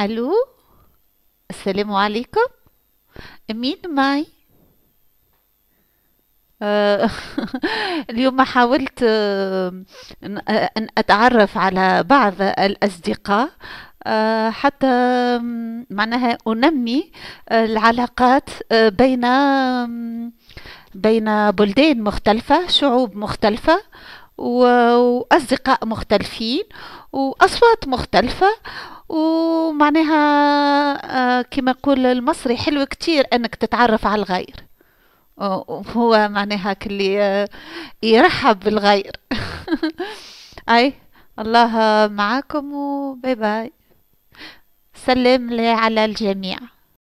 الو السلام عليكم مين معي آه، اليوم حاولت آه، أن أتعرف على بعض الأصدقاء آه، حتى معناها أنمي العلاقات بين بين بلدان مختلفة شعوب مختلفة وأصدقاء مختلفين وأصوات مختلفة ومعناها آه، كما يقول المصري حلو كتير انك تتعرف على الغير آه، هو معناها كلي آه، يرحب بالغير اي الله معاكم وباي باي سلم لي على الجميع